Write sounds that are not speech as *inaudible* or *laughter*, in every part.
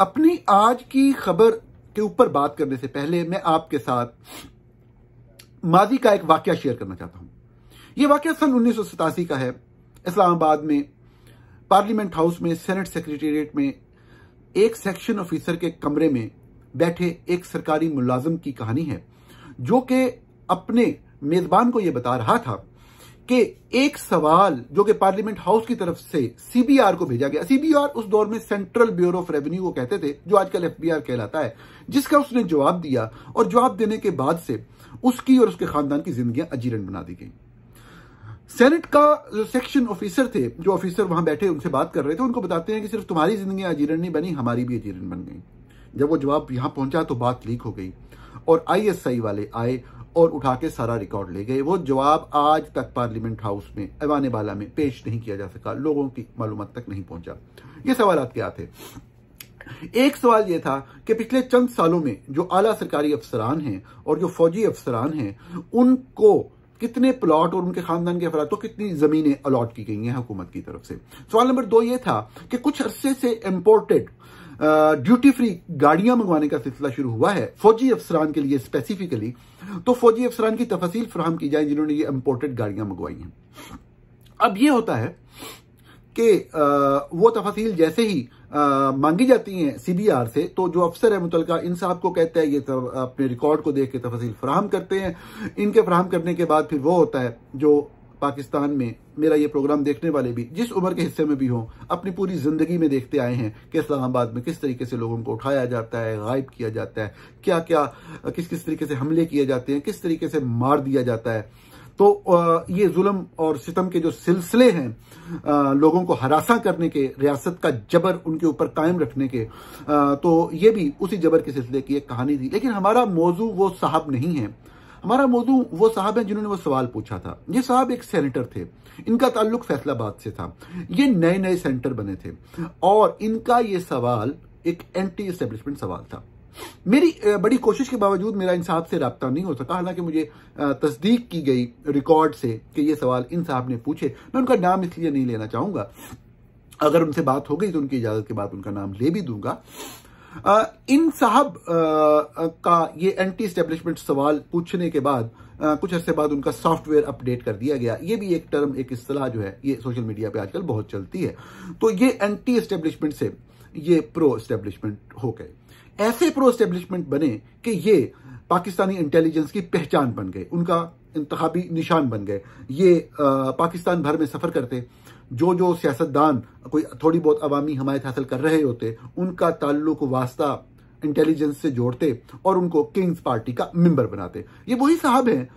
अपनी आज की खबर के ऊपर बात करने से पहले मैं आपके साथ माजी का एक वाक्य शेयर करना चाहता हूं यह वाक्य सन उन्नीस का है इस्लामाबाद में पार्लियामेंट हाउस में सेनेट सेक्रेटेरिएट में एक सेक्शन ऑफिसर के कमरे में बैठे एक सरकारी मुलाजम की कहानी है जो कि अपने मेजबान को यह बता रहा था कि एक सवाल जो कि पार्लियामेंट हाउस की तरफ से सीबीआर को भेजा गया सीबीआर उस दौर में सेंट्रल ब्यूरो ऑफ रेवेन्यू को कहते थे जो आजकल एफबीआर कहलाता है जिसका उसने जवाब दिया और जवाब देने के बाद से उसकी और उसके खानदान की जिंदगी अजीरन बना दी गई सेनेट का जो सेक्शन ऑफिसर थे जो ऑफिसर वहां बैठे उनसे बात कर रहे थे उनको बताते हैं कि सिर्फ तुम्हारी जिंदगी अजीरन नहीं बनी हमारी भी अजीरन बन गई जब वो जवाब यहां पहुंचा तो बात लीक हो गई और आईएसआई वाले आए और उठा के सारा रिकॉर्ड ले गए वो जवाब आज तक पार्लियामेंट हाउस में ऐवान बाला में पेश नहीं किया जा सका लोगों की मालूम तक नहीं पहुंचा ये सवाल क्या थे एक सवाल यह था कि पिछले चंद सालों में जो आला सरकारी अफसरान हैं और जो फौजी अफसरान हैं उनको कितने प्लॉट और उनके खानदान के अफरा तो कितनी जमीनें अलॉट की गई हैं हुकूमत की तरफ से सवाल नंबर दो ये था कि कुछ अरसे से इम्पोर्टेड ड्यूटी फ्री गाड़ियां मंगवाने का सिलसिला शुरू हुआ है फौजी अफसरान के लिए स्पेसिफिकली तो फौजी अफसरान की तफसील फ्राहम की जाए जिन्होंने ये इम्पोर्टेड गाड़ियां मंगवाई हैं अब ये होता है कि वो तफसील जैसे ही आ, मांगी जाती हैं सीबीआर से तो जो अफसर है मुतलका इन साहब को कहता है ये अपने रिकॉर्ड को देख के तफसील फ्राहम करते हैं इनके फ्राहम करने के बाद फिर वो होता है जो पाकिस्तान में मेरा ये प्रोग्राम देखने वाले भी जिस उम्र के हिस्से में भी हों अपनी पूरी जिंदगी में देखते आए हैं कि इस्लामाबाद में किस तरीके से लोगों को उठाया जाता है गायब किया जाता है क्या क्या किस किस तरीके से हमले किए जाते हैं किस तरीके से मार दिया जाता है तो ये जुल्म और सितम के जो सिलसिले हैं लोगों को हरासा करने के रियासत का जबर उनके ऊपर कायम रखने के तो ये भी उसी जबर के सिलसिले की एक कहानी थी लेकिन हमारा मौजू वो साहब नहीं है हमारा मौजू वो साहब हैं जिन्होंने वो सवाल पूछा था ये साहब एक सेनेटर थे इनका ताल्लुक फैसलाबाद से था ये नए नए सेंटर बने थे और इनका ये सवाल एक एंटी एस्टेब्लिशमेंट सवाल था मेरी बड़ी कोशिश के बावजूद मेरा इन साहब से रबता नहीं हो सका हालांकि मुझे तस्दीक की गई रिकॉर्ड से कि ये सवाल इन साहब ने पूछे मैं उनका नाम इसलिए नहीं लेना चाहूंगा अगर उनसे बात हो गई तो उनकी इजाजत के बाद उनका नाम ले भी दूंगा इन साहब का ये एंटी स्टेब्लिशमेंट सवाल पूछने के बाद आ, कुछ अरसे बाद उनका सॉफ्टवेयर अपडेट कर दिया गया ये भी एक टर्म एक असलाह जो है ये सोशल मीडिया पे आजकल बहुत चलती है तो ये एंटी स्टेब्लिशमेंट से ये प्रो स्टेब्लिशमेंट हो गए ऐसे प्रो स्टेब्लिशमेंट बने कि ये पाकिस्तानी इंटेलिजेंस की पहचान बन गए उनका इंतबी निशान बन गए ये आ, पाकिस्तान भर में सफर करते जो जो सियासतदान कोई थोड़ी बहुत अवामी हमायत हासिल कर रहे होते उनका ताल्लुक वास्ता इंटेलिजेंस से जोड़ते और उनको किंग्स पार्टी का मेंबर बनाते ये वही साहब हैं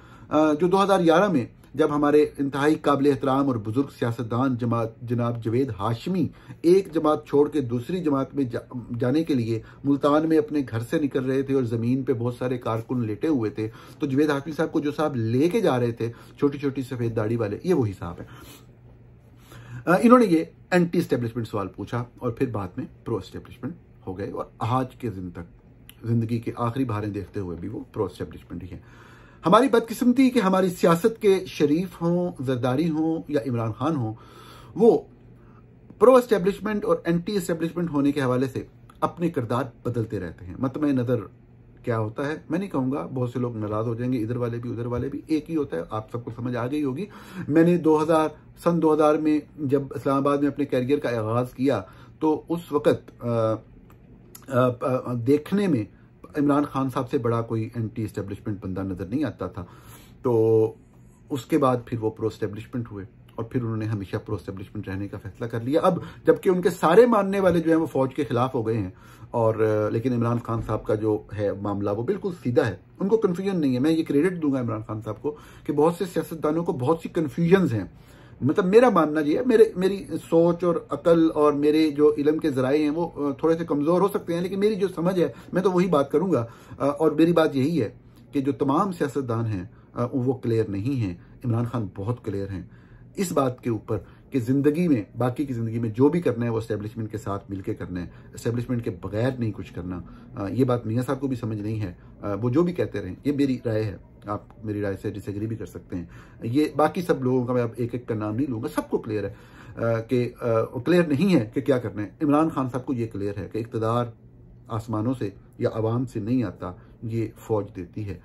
जो 2011 में जब हमारे इंतहाई काबिल एहतराम और बुजुर्ग सियासतदान जमात जनाब जवेद हाशमी एक जमात छोड़ के दूसरी जमात में जा, जाने के लिए मुल्तान में अपने घर से निकल रहे थे और ज़मीन पे बहुत सारे कारकुन लेटे हुए थे तो जवेद हाशमी साहब को जो साहब लेके जा रहे थे छोटी छोटी सफ़ेद दाढ़ी वाले ये वही साहब है इन्होंने ये एंटी स्टेब्लिशमेंट सवाल पूछा और फिर बाद में प्रो स्टेब्लिशमेंट हो गए और आज के दिन तक जिंदगी के आखिरी भारें देखते हुए भी वो प्रो स्टेब्लिशमेंट ही है हमारी बदकिस्मती कि हमारी सियासत के शरीफ हों जरदारी हों या इमरान खान हों वो प्रो इस्टेब्लिशमेंट और एंटी इस्टेब्लिशमेंट होने के हवाले से अपने किरदार बदलते रहते हैं मतम नज़र क्या होता है मैं नहीं कहूंगा बहुत से लोग नाराज हो जाएंगे इधर वाले भी उधर वाले भी एक ही होता है आप सबको समझ आ गई होगी मैंने 2000 सन 2000 में जब इस्लामाबाद में अपने कैरियर का आगाज़ किया तो उस वक़्त देखने में इमरान खान साहब से बड़ा कोई एंटी इस्टेब्लिशमेंट बंदा नज़र नहीं आता था तो उसके बाद फिर वो प्रो स्टेब्लिशमेंट हुए और फिर उन्होंने हमेशा प्रो स्टेब्लिशमेंट रहने का फैसला कर लिया अब जबकि उनके सारे मानने वाले जो हैं वो फौज के खिलाफ हो गए हैं और लेकिन इमरान खान साहब का जो है मामला वो बिल्कुल सीधा है उनको कन्फ्यूजन नहीं है मैं ये क्रेडिट दूंगा इमरान खान साहब को कि बहुत से सियासतदानों को बहुत सी कन्फ्यूजन हैं मतलब मेरा मानना ये है मेरे मेरी सोच और अकल और मेरे जो इलम के जराए हैं वो थोड़े से कमज़ोर हो सकते हैं लेकिन मेरी जो समझ है मैं तो वही बात करूंगा और मेरी बात यही है कि जो तमाम सियासतदान हैं वो क्लियर नहीं है इमरान खान बहुत क्लियर हैं इस बात के ऊपर कि जिंदगी में बाकी की जिंदगी में जो भी करना है वो एस्टेब्लिशमेंट के साथ मिलके करना है इस्टेब्लिशमेंट के बगैर नहीं कुछ करना ये बात मियाँ साहब को भी समझ नहीं है वो जो भी कहते रहें ये मेरी राय है आप मेरी राय से डिसग्री भी कर सकते हैं ये बाकी सब लोगों का मैं अब एक एक का नाम नहीं लूँगा सबको क्लियर है कि क्लियर नहीं है कि क्या करना है इमरान खान साहब को ये क्लियर है कि इकतदार आसमानों से या आवाम से नहीं आता ये फौज देती है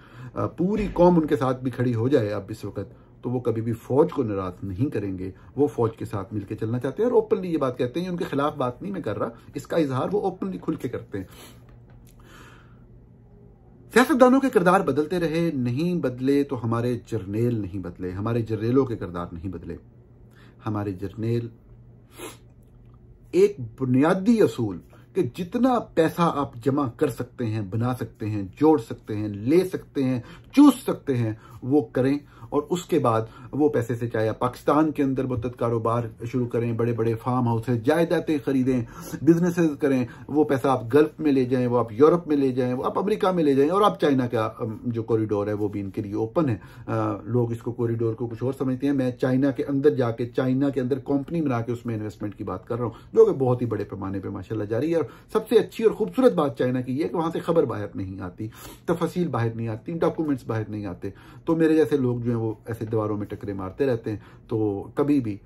पूरी कौम उनके साथ भी खड़ी हो जाए अब इस वक्त तो वो कभी भी फौज को नाराज नहीं करेंगे वो फौज के साथ मिलकर चलना चाहते हैं और ओपनली ये बात कहते हैं उनके खिलाफ बात नहीं मैं कर रहा इसका इजहार वो ओपनली खुल के करते हैं सियासतदानों के किरदार बदलते रहे नहीं बदले तो हमारे जर्नेल नहीं बदले हमारे जर्नेलों के किरदार नहीं बदले हमारे जर्नेल एक बुनियादी असूल कि जितना पैसा आप जमा कर सकते हैं बना सकते हैं जोड़ सकते हैं ले सकते हैं चूस सकते हैं वो करें और उसके बाद वो पैसे से चाहे पाकिस्तान के अंदर बहुत कारोबार शुरू करें बड़े बड़े फार्म हाउसेज जायदादें खरीदें बिजनेसेस करें वो पैसा आप गल्फ में ले जाएं वो आप यूरोप में ले जाएं वो आप अमेरिका में ले जाएं और आप चाइना का जो कॉरिडोर है वो भी इनके लिए ओपन है आ, लोग इसको कॉरिडोर को कुछ और समझते हैं मैं चाइना के अंदर जाके चाइना के अंदर कंपनी बना के उसमें इन्वेस्टमेंट की बात कर रहा हूँ जो कि बहुत ही बड़े पैमाने पर माशाला जा रही है और सबसे अच्छी और खूबसूरत बात चाइना की है कि वहां से खबर बाहर नहीं आती तफसील बाहर नहीं आती डॉक्यूमेंट्स बाहर नहीं आते तो मेरे जैसे लोग जो है हैं वो ऐसे दीवारों में टकरे मारते रहते हैं तो कभी भी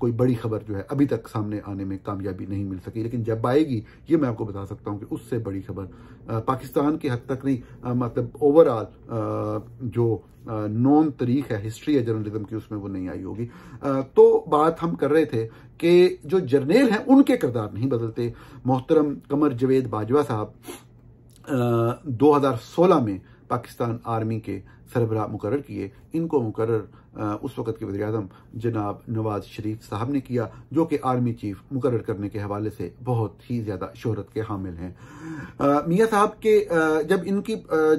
कोई बड़ी खबर जो है अभी तक सामने आने में कामयाबी नहीं मिल सकी लेकिन जब आएगी ये मैं आपको बता सकता हूँ कि उससे बड़ी खबर पाकिस्तान के हद तक नहीं मतलब ओवरऑल जो नॉन तरीक है हिस्ट्री है जर्नलिज्म की उसमें वो नहीं आई होगी तो बात हम कर रहे थे कि जो जर्नेल हैं उनके किरदार नहीं बदलते मोहतरम कमर जवेद बाजवा साहब दो में पाकिस्तान आर्मी के सरबरा मुकर किए इनको मुकर उस वक्त के वजी अजम जनाब नवाज शरीफ साहब ने किया जो कि आर्मी चीफ मुकर करने के हवाले से बहुत ही ज़्यादा शहरत के हामिल हैं मियाँ साहब के जब इनकी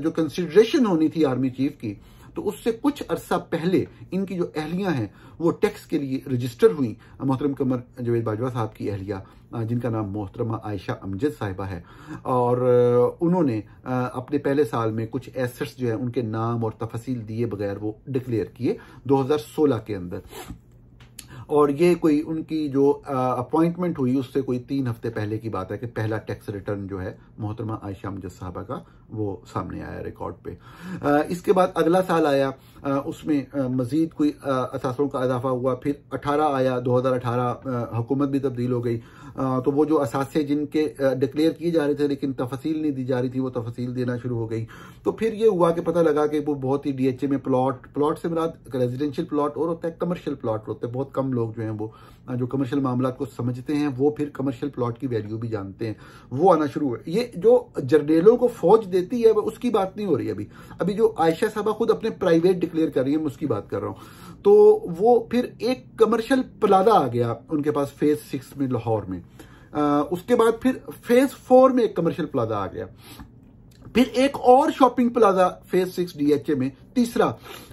जो कंसिड्रेशन होनी थी आर्मी चीफ की तो उससे कुछ अरसा पहले इनकी जो एहलियां हैं वो टैक्स के लिए रजिस्टर हुई मोहतरम कमर जवेद बाजवा साहब की अहलिया जिनका नाम मोहतरमा आयशा अमजद साहिबा है और उन्होंने अपने पहले साल में कुछ एसेट्स जो है उनके नाम और तफसील दिए बगैर वो डिक्लेयर किए दो के अंदर और ये कोई उनकी जो अपॉइंटमेंट हुई उससे कोई तीन हफ्ते पहले की बात है कि पहला टैक्स रिटर्न जो है मोहतरमा आयशा मुजस्बा साहबा का वो सामने आया रिकॉर्ड पे आ, इसके बाद अगला साल आया उसमें मज़ीद कोई असासों का इजाफा हुआ फिर अठारह आया दो हज़ार अठारह हुकूमत भी तब्दील हो गई तो वो जो असासे जिनके डिक्लेयर किए जा रहे थे लेकिन तफसील नहीं दी जा रही थी वो तफसील देना शुरू हो गई तो फिर ये हुआ कि पता लगा कि वो बहुत ही डी एच ए में प्लाट प्लाट से मेरा रेजिडेंशियल प्लाट और होता है कमर्शियल प्लाट होते हैं बहुत कम लोग जो हैं वो जो कमर्शियल मामला को समझते हैं वो फिर कमर्शियल प्लाट की वैल्यू भी जानते हैं वो आना शुरू हुआ ये जो जर्नेलों को फौज देती है उसकी बात नहीं हो रही अभी अभी जो आयशा साहबा खुद अपने प्राइवेट क्लियर कर रही है मैं उसकी बात कर रहा हूँ तो वो फिर एक कमर्शियल प्लाजा आ गया उनके पास फेज सिक्स में लाहौर में आ, उसके बाद फिर फेज फोर में एक कमर्शियल प्लाजा आ गया फिर एक और shopping plaza phase six DHA में तीसरा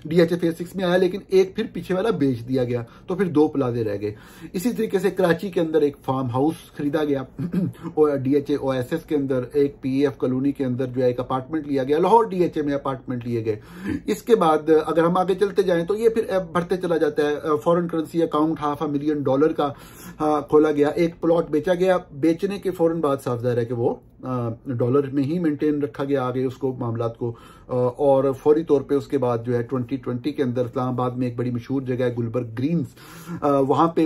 डीएचए फेज सिक्स में आया लेकिन एक फिर पीछे वाला बेच दिया गया तो फिर दो प्लाजे रह गए इसी तरीके से कराची के अंदर एक फार्म हाउस खरीदा गया *clears throat* और डीएचए ओएसएस के अंदर एक पीएफ e कॉलोनी के अंदर जो है एक अपार्टमेंट लिया गया लाहौर डीएचए में अपार्टमेंट लिए गए इसके बाद अगर हम आगे चलते जाए तो ये फिर बढ़ते चला जाता है foreign currency account half a million dollar का खोला गया एक प्लॉट बेचा गया बेचने के फौरन बाद साफ जाहिर है कि वो डॉलर में ही मेंटेन रखा गया आगे उसको मामला को और फौरी तौर पे उसके बाद जो है 2020 के अंदर इस्लामाबाद में एक बड़ी मशहूर जगह है गुलबर्ग ग्रीन्स वहाँ पे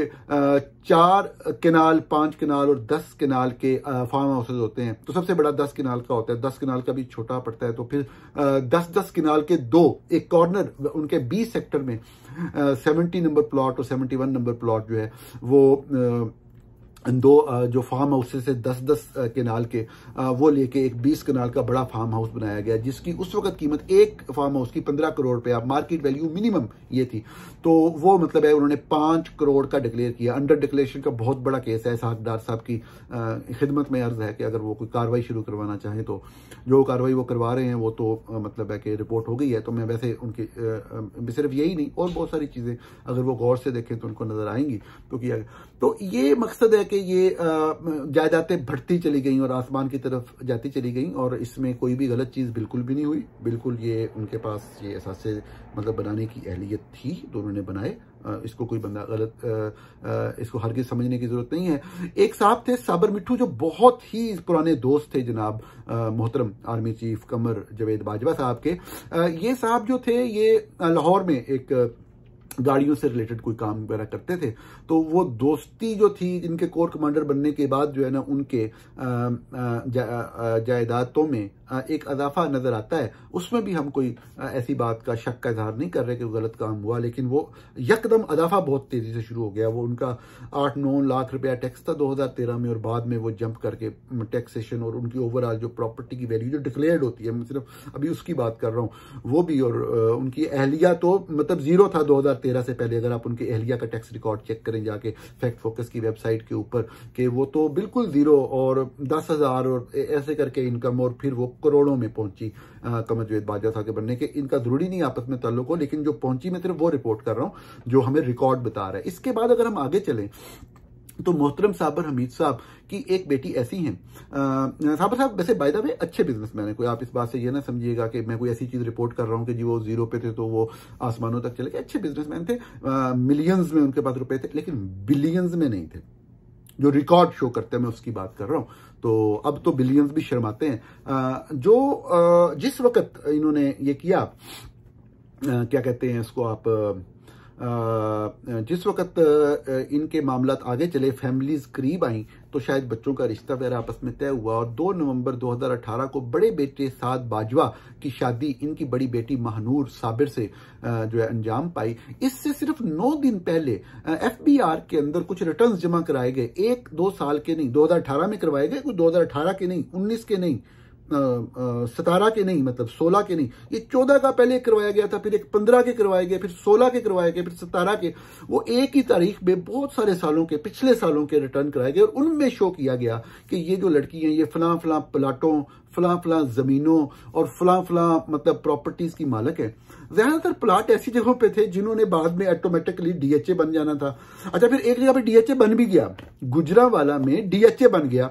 चार किनाल पांच किनाल और दस किनाल के फार्म हाउसेज होते हैं तो सबसे बड़ा दस किनाल का होता है दस किनाल का भी छोटा पड़ता है तो फिर दस दस किनाल के दो एक कॉर्नर उनके बीस सेक्टर में सेवेंटी नंबर प्लॉट और सेवेंटी वन नंबर प्लॉट जो है वो दो जो फार्म हाउसेस है दस दस केनाल के वो लेके एक बीस केनाल का बड़ा फार्म हाउस बनाया गया जिसकी उस वक्त कीमत एक फार्म हाउस की पंद्रह करोड़ रुपया मार्केट वैल्यू मिनिमम ये थी तो वो मतलब है उन्होंने पांच करोड़ का डिक्लेयर किया अंडर डिक्लेरेशन का बहुत बड़ा केस है साहबदार साहब की खिदमत में अर्ज है कि अगर वो कोई कार्रवाई शुरू करवाना चाहें तो जो कार्रवाई वो करवा रहे हैं वो तो मतलब है कि रिपोर्ट हो गई है तो मैं वैसे उनकी सिर्फ यही नहीं और बहुत सारी चीज़ें अगर वो गौर से देखें तो उनको नज़र आएंगी तो किया गया तो ये मकसद है कि ये जायदादें भटती चली गई और आसमान की तरफ जाती चली गई और इसमें कोई भी गलत चीज़ बिल्कुल भी नहीं हुई बिल्कुल ये उनके पास ये एहसास मतलब बनाने की अहलियत थी तो उन्होंने बनाए इसको कोई बंदा गलत इसको हर किस समझने की ज़रूरत नहीं है एक साहब थे साबर मिठू जो बहुत ही पुराने दोस्त थे जनाब मोहतरम आर्मी चीफ कमर जवेद बाजवा साहब के ये साहब जो थे ये लाहौर में एक गाड़ियों से रिलेटेड कोई काम वगैरह करते थे तो वो दोस्ती जो थी इनके कोर कमांडर बनने के बाद जो है ना उनके जायदादों में एक अजाफा नज़र आता है उसमें भी हम कोई ऐसी बात का शक का इजहार नहीं कर रहे कि गलत काम हुआ लेकिन वो यकदम अजाफा बहुत तेज़ी से शुरू हो गया वो उनका आठ नौ लाख रुपया टैक्स था 2013 में और बाद में वो जंप करके टैक्सेशन और उनकी ओवरऑल जो प्रॉपर्टी की वैल्यू जो डिक्लेयर्ड होती है मैं सिर्फ अभी उसकी बात कर रहा हूँ वो भी और उनकी अहलिया तो मतलब ज़ीरो था दो 2013 से पहले अगर आप उनके एहलिया का टैक्स रिकॉर्ड चेक करें जाके फैक्ट फोकस की वेबसाइट के ऊपर कि वो तो बिल्कुल जीरो और दस हजार और ऐसे करके इनकम और फिर वो करोड़ों में पहुंची कमर जो बादशाह साहब के बनने के इनका जरूरी नहीं आपस में ताल्लुक हो लेकिन जो पहुंची मैं सिर्फ वो रिपोर्ट कर रहा हूँ जो हमें रिकॉर्ड बता रहा है इसके बाद अगर हम आगे चलें तो मोहतरम साबर हमीद साहब की एक बेटी ऐसी हैं साबर साहब वैसे बाय द वे अच्छे बिजनेसमैन है कोई आप इस बात से यह ना समझिएगा कि मैं कोई ऐसी चीज़ रिपोर्ट कर रहा हूँ कि जी वो जीरो पे थे तो वो आसमानों तक चले गए अच्छे बिजनेसमैन थे मिलियंस में उनके पास रुपए थे लेकिन बिलियंस में नहीं थे जो रिकॉर्ड शो करते हैं मैं उसकी बात कर रहा हूं तो अब तो बिलियंस भी शर्माते हैं जो जिस वक्त इन्होंने ये किया क्या कहते हैं इसको आप जिस वक्त इनके मामला आगे चले फैमिलीज करीब आई तो शायद बच्चों का रिश्ता वगैरह आपस में तय हुआ और 2 नवंबर 2018 को बड़े बेटे साद बाजवा की शादी इनकी बड़ी बेटी महानूर साबिर से जो है अंजाम पाई इससे सिर्फ 9 दिन पहले एफबीआर के अंदर कुछ रिटर्न्स जमा कराए गए एक दो साल के नहीं 2018 में करवाए गए कुछ दो के नहीं उन्नीस के नहीं सतारह के नहीं मतलब सोलह के नहीं ये चौदह का पहले करवाया गया था फिर एक पंद्रह के करवाए गए फिर सोलह के करवाए गए फिर सतारह के वो एक ही तारीख में बहुत सारे सालों के पिछले सालों के रिटर्न कराए गए और उनमें शो किया गया कि ये जो लड़की है ये फला फला प्लाटों फला फला जमीनों और फला फला मतलब प्रॉपर्टीज की मालक है ज्यादातर प्लाट ऐसी जगहों पे थे जिन्होंने बाद में ऑटोमेटिकली डीएचए बन जाना था अच्छा फिर एक जगह पर डीएचए बन भी गया गुजरा वाला में डीएचए बन गया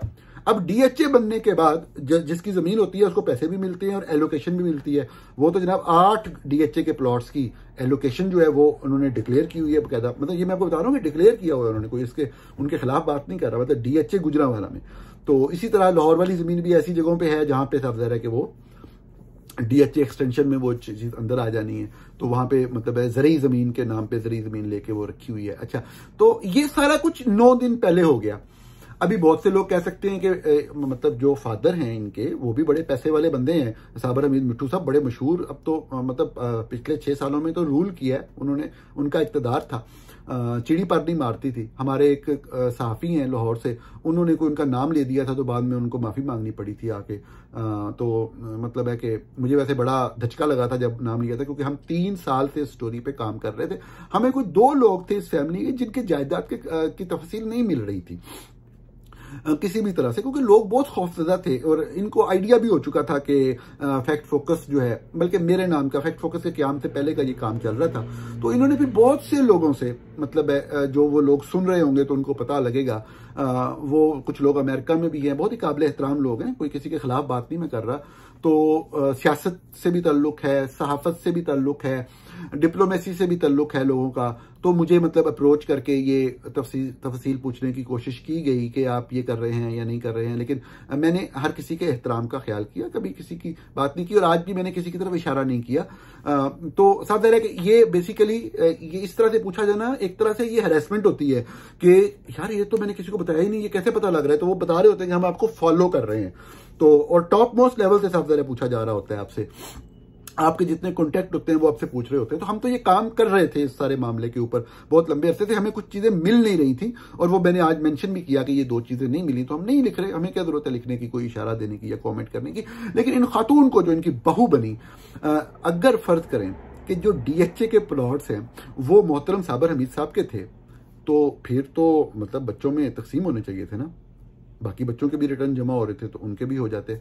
अब डीएचए बनने के बाद ज, जिसकी जमीन होती है उसको पैसे भी मिलते हैं और एलोकेशन भी मिलती है वो तो जनाब आठ डीएचए के प्लॉट्स की एलोकेशन जो है वो उन्होंने डिक्लेयर की हुई है बकायदा मतलब ये मैं आपको बता रहा हूँ कि डिक्लेयर किया हुआ है उन्होंने कोई इसके उनके खिलाफ बात नहीं कर रहा मतलब डीएचए गुजरावाला में तो इसी तरह लाहौर वाली जमीन भी ऐसी जगहों पर है जहां पे साफ जहर है कि वो डीएचए एक्सटेंशन में वो चीज अंदर आ जानी है तो वहां पे मतलब है जरिए जमीन के नाम पे जरिए जमीन लेके वो रखी हुई है अच्छा तो ये सारा कुछ नौ दिन पहले हो गया अभी बहुत से लोग कह सकते हैं कि ए, मतलब जो फादर हैं इनके वो भी बड़े पैसे वाले बंदे हैं साबर हमीद मिट्टू साहब बड़े मशहूर अब तो आ, मतलब आ, पिछले छह सालों में तो रूल किया है उन्होंने उनका इकतदार था चिड़ी नहीं मारती थी हमारे एक सहाफ़ी हैं लाहौर से उन्होंने कोई उनका नाम ले दिया था तो बाद में उनको माफ़ी मांगनी पड़ी थी आके तो मतलब है कि मुझे वैसे बड़ा धचका लगा था जब नाम लिया था क्योंकि हम तीन साल से इस स्टोरी पे काम कर रहे थे हमें कोई दो लोग थे इस फैमिली के जिनके जायदाद के की तफसील नहीं मिल रही थी किसी भी तरह से क्योंकि लोग बहुत खौफजदा थे और इनको आइडिया भी हो चुका था कि फैक्ट फोकस जो है बल्कि मेरे नाम का फैक्ट फोकस के क्याम से पहले का ये काम चल रहा था तो इन्होंने फिर बहुत से लोगों से मतलब जो वो लोग सुन रहे होंगे तो उनको पता लगेगा वो कुछ लोग अमेरिका में भी हैं बहुत ही काबिल एहतराम लोग हैं कोई किसी के खिलाफ बात नहीं मैं कर रहा तो सियासत से भी ताल्लुक़ है सहाफत से भी ताल्लुक़ है डिप्लोमेसी से भी तल्लुक है लोगों का तो मुझे मतलब अप्रोच करके ये तफसील तफसील पूछने की कोशिश की गई कि आप ये कर रहे हैं या नहीं कर रहे हैं लेकिन मैंने हर किसी के एहतराम का ख्याल किया कभी किसी की बात नहीं की और आज भी मैंने किसी की तरफ इशारा नहीं किया तो साफ जरा है कि ये बेसिकली ये इस तरह से पूछा जाना एक तरह से ये हेरेसमेंट होती है कि यार ये तो मैंने किसी को बताया ही नहीं ये कैसे पता लग रहा है तो वो बता रहे होते हैं कि हम आपको फॉलो कर रहे हैं तो और टॉप मोस्ट लेवल से साफ जरा पूछा जा रहा होता है आपसे आपके जितने कॉन्टेक्ट होते हैं वो आपसे पूछ रहे होते हैं तो हम तो ये काम कर रहे थे इस सारे मामले के ऊपर बहुत लंबे अरसे थे हमें कुछ चीजें मिल नहीं रही थी और वो मैंने आज मेंशन भी किया कि ये दो चीजें नहीं मिली तो हम नहीं लिख रहे हमें क्या जरूरत है लिखने की कोई इशारा देने की या कॉमेंट करने की लेकिन इन खातून को जो इनकी बहू बनी अगर फर्ज करें कि जो डीएचए के प्लॉट्स हैं वो मोहतरम साबर हमीद साहब के थे तो फिर तो मतलब बच्चों में तकसीम होने चाहिए थे ना बाकी बच्चों के भी रिटर्न जमा हो रहे थे तो उनके भी हो जाते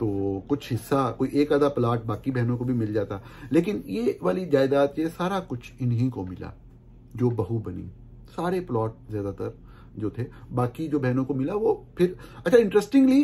तो कुछ हिस्सा कोई एक आधा प्लाट बाकी बहनों को भी मिल जाता लेकिन ये वाली जायदाद ये सारा कुछ इन्हीं को मिला जो बहू बनी सारे प्लॉट ज़्यादातर जो थे बाकी जो बहनों को मिला वो फिर अच्छा इंटरेस्टिंगली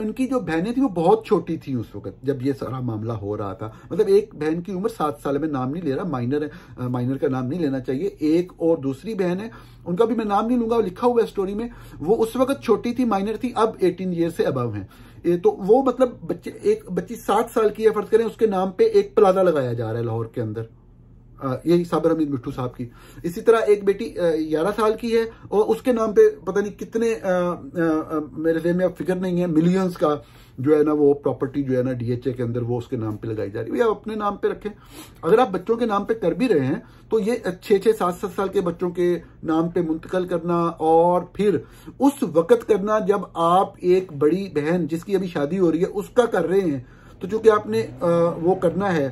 उनकी जो बहनें थी वो बहुत छोटी थी उस वक्त जब ये सारा मामला हो रहा था मतलब एक बहन की उम्र सात साल में नाम नहीं ले रहा माइनर है माइनर का नाम नहीं लेना चाहिए एक और दूसरी बहन है उनका भी मैं नाम नहीं लूंगा लिखा हुआ है स्टोरी में वो उस वक्त छोटी थी माइनर थी अब एटीन ईयर से अबव है तो वो मतलब बच्चे एक बच्ची सात साल की है फर्ज करें उसके नाम पे एक प्लाजा लगाया जा रहा है लाहौर के अंदर यही साबर हमीद मिट्टू साहब की इसी तरह एक बेटी ग्यारह साल की है और उसके नाम पे पता नहीं कितने आ, आ, मेरे में अब फिक्र नहीं है मिलियंस का जो है ना वो प्रॉपर्टी जो है ना डीएचए के अंदर वो उसके नाम पे लगाई जा रही है या अपने नाम पे रखें अगर आप बच्चों के नाम पे कर भी रहे हैं तो ये छह छह सात सात साल के बच्चों के नाम पे मुंतकल करना और फिर उस वक्त करना जब आप एक बड़ी बहन जिसकी अभी शादी हो रही है उसका कर रहे हैं तो चूंकि आपने आ, वो करना है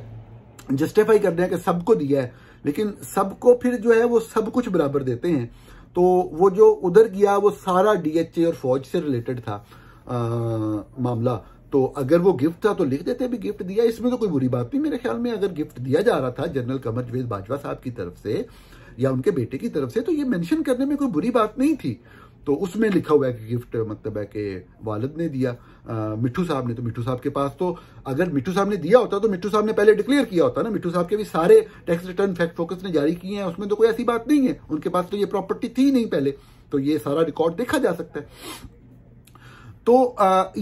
जस्टिफाई करना है कि सबको दिया है लेकिन सबको फिर जो है वो सब कुछ बराबर देते हैं तो वो जो उधर गया वो सारा डीएचए और फौज से रिलेटेड था मामला तो अगर वो गिफ्ट था तो लिख देते भी गिफ्ट दिया इसमें तो कोई बुरी बात नहीं मेरे ख्याल में अगर गिफ्ट दिया जा रहा था जनरल कमर जवेद बाजवा साहब की तरफ से या उनके बेटे की तरफ से तो ये मेंशन करने में कोई बुरी बात नहीं थी तो उसमें लिखा हुआ है कि गिफ्ट मतलब है कि वालद ने दिया मिठू साहब ने तो मिठू साहब के पास तो अगर मिठू साहब ने दिया होता तो मिठू साहब ने पहले डिक्लेयर किया होता ना मिठू साहब के भी सारे टैक्स रिटर्न फैक्ट फोकस ने जारी किए हैं उसमें तो कोई ऐसी बात नहीं है उनके पास तो ये प्रॉपर्टी थी नहीं पहले तो ये सारा रिकॉर्ड देखा जा सकता है तो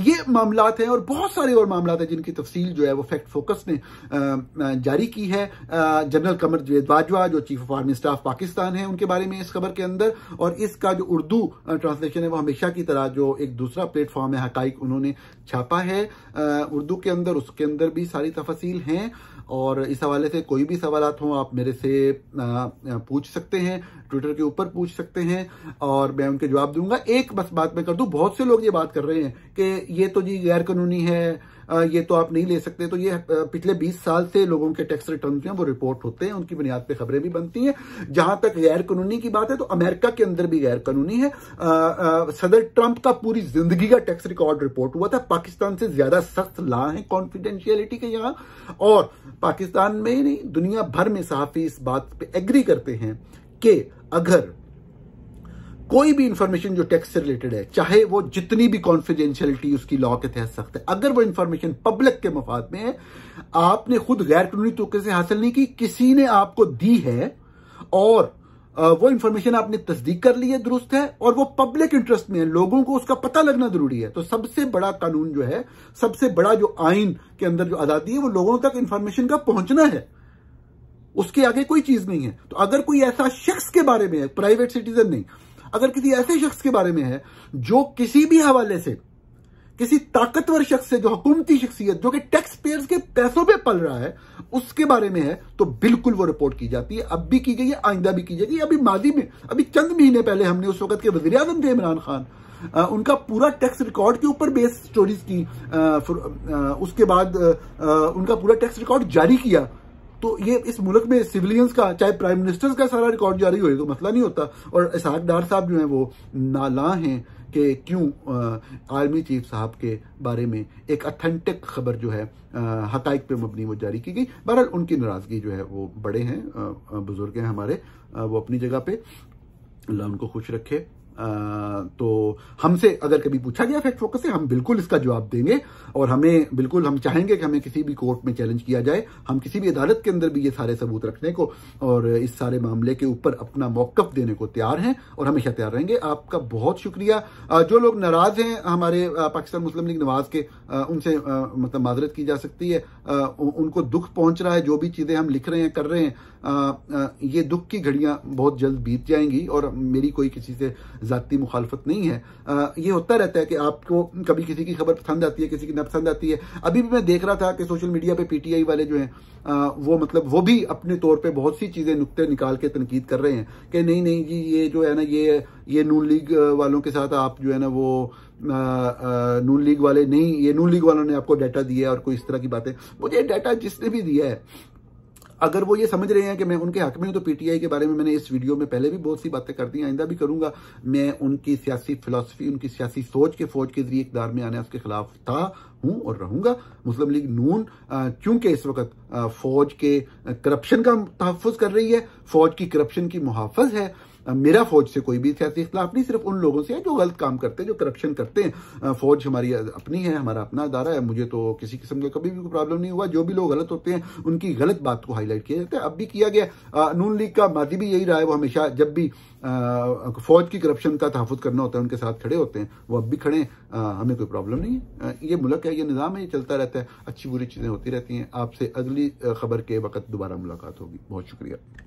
ये मामला हैं और बहुत सारे और मामला हैं जिनकी तफसील जो है वो फैक्ट फोकस ने जारी की है जनरल कमर जवेद बाजवा जो chief of army staff Pakistan है उनके बारे में इस खबर के अंदर और इसका जो उर्दू ट्रांसलेशन है वो हमेशा की तरह जो एक दूसरा प्लेटफॉर्म है हकाइक उन्होंने छापा है उर्दू के अंदर उसके अंदर भी सारी तफसील हैं और इस हवाले से कोई भी सवाल हों आप मेरे से पूछ सकते हैं ट्विटर के ऊपर पूछ सकते हैं और मैं उनके जवाब दूंगा एक बस बात मैं कर दूं बहुत से लोग ये बात कर रहे हैं रहे हैं कि ये तो जी गैर कानूनी है ये तो आप नहीं ले सकते तो ये पिछले 20 साल से लोगों के टैक्स रिटर्न जो है वो रिपोर्ट होते हैं उनकी बुनियाद पे खबरें भी बनती हैं जहां तक गैर कानूनी की बात है तो अमेरिका के अंदर भी गैर कानूनी है आ, आ, सदर ट्रंप का पूरी जिंदगी का टैक्स रिकॉर्ड रिपोर्ट हुआ था पाकिस्तान से ज्यादा सख्त ला है कॉन्फिडेंशियलिटी के यहाँ और पाकिस्तान में नहीं दुनिया भर में साफी इस बात पर एग्री करते हैं कि अगर कोई भी इंफॉर्मेशन जो टैक्स से रिलेटेड है चाहे वो जितनी भी कॉन्फिडेंशियलिटी उसकी लॉ के तहत सख्त है अगर वो इंफॉर्मेशन पब्लिक के मफाद में है आपने खुद गैर कानूनी तरीके से हासिल नहीं की किसी ने आपको दी है और वो इन्फॉर्मेशन आपने तस्दीक कर ली है दुरुस्त है और वो पब्लिक इंटरेस्ट में है लोगों को उसका पता लगना जरूरी है तो सबसे बड़ा कानून जो है सबसे बड़ा जो आइन के अंदर जो आजादी है वो लोगों तक इन्फॉर्मेशन का पहुंचना है उसके आगे कोई चीज नहीं है तो अगर कोई ऐसा शख्स के बारे में है प्राइवेट सिटीजन नहीं अगर किसी ऐसे शख्स के बारे में है जो किसी भी हवाले से किसी ताकतवर शख्स से जो हुकूमती शख्सियत जो कि टैक्स पेयर के पैसों पे पल रहा है उसके बारे में है तो बिल्कुल वो रिपोर्ट की जाती है अब भी की गई है आइंदा भी की जाएगी अभी माजी में अभी चंद महीने पहले हमने उस वक्त के वजी आजम थे इमरान खान आ, उनका पूरा टैक्स रिकॉर्ड के ऊपर बेस स्टोरीज की आ, आ, उसके बाद उनका पूरा टैक्स रिकॉर्ड जारी किया तो ये इस मुल्क में सिविलियंस का चाहे प्राइम मिनिस्टर्स का सारा रिकॉर्ड जारी हो तो मसला नहीं होता और इसहाक डार साहब जो है वो नाला हैं कि क्यों आर्मी चीफ साहब के बारे में एक अथेंटिक खबर जो है हकाइक पे मबनी वो जारी की गई बहरहाल उनकी नाराज़गी जो है वो बड़े हैं बुज़ुर्ग हैं हमारे वो अपनी जगह पे अल्लाह उनको खुश रखे तो हमसे अगर कभी पूछा गया फैक्ट फोकस से हम बिल्कुल इसका जवाब देंगे और हमें बिल्कुल हम चाहेंगे कि हमें किसी भी कोर्ट में चैलेंज किया जाए हम किसी भी अदालत के अंदर भी ये सारे सबूत रखने को और इस सारे मामले के ऊपर अपना मौकफ देने को तैयार हैं और हमेशा तैयार रहेंगे आपका बहुत शुक्रिया जो लोग नाराज हैं हमारे पाकिस्तान मुस्लिम लीग नवाज के उनसे मतलब माजरत की जा सकती है उनको दुख पहुंच रहा है जो भी चीज़ें हम लिख रहे हैं कर रहे हैं ये दुख की घड़ियां बहुत जल्द बीत जाएंगी और मेरी कोई किसी से ज़ाती मुखालफत नहीं है ये होता रहता है कि आपको कभी किसी की खबर पसंद आती है किसी की नापसंद आती है अभी भी मैं देख रहा था कि सोशल मीडिया पर पीटीआई वाले जो हैं वो मतलब वो भी अपने तौर पर बहुत सी चीज़ें नुकते निकाल के तनकीद कर रहे हैं कि नहीं नहीं जी ये जो है ना ये ये नून लीग वालों के साथ आप जो है ना वो नून लीग वाले नहीं ये नून लीग वालों ने आपको डाटा दिया और कोई इस तरह की बातें मुझे डाटा जिसने भी दिया है अगर वो ये समझ रहे हैं कि मैं उनके हक में हूं तो पीटीआई के बारे में मैंने इस वीडियो में पहले भी बहुत सी बातें कर दी आइंदा भी करूंगा मैं उनकी सियासी फिलोसफी उनकी सियासी सोच के फौज के जरिए इकदार में आने उसके खिलाफ था हूं और रहूंगा मुस्लिम लीग नून क्योंकि इस वक्त फौज के करप्शन का तहफ़ कर रही है फौज की करप्शन की मुहाफज है मेरा फौज से कोई भी सियासी इख्तलाफ नहीं सिर्फ उन लोगों से है जो गलत काम करते हैं जो करप्शन करते हैं फौज हमारी अपनी है हमारा अपना अदारा है मुझे तो किसी किस्म का कभी भी कोई प्रॉब्लम नहीं हुआ जो भी लोग गलत होते हैं उनकी गलत बात को हाईलाइट किया जाता है अब भी किया गया नून लीग का माजी भी यही रहा है वो हमेशा जब भी फौज की करप्शन का तहफ़ करना होता है उनके साथ खड़े होते हैं वो अब भी खड़े हैं हमें कोई प्रॉब्लम नहीं है ये मुल्क है ये निज़ाम है ये चलता रहता है अच्छी बुरी चीज़ें होती रहती हैं आपसे अगली खबर के वक्त दोबारा मुलाकात होगी बहुत शुक्रिया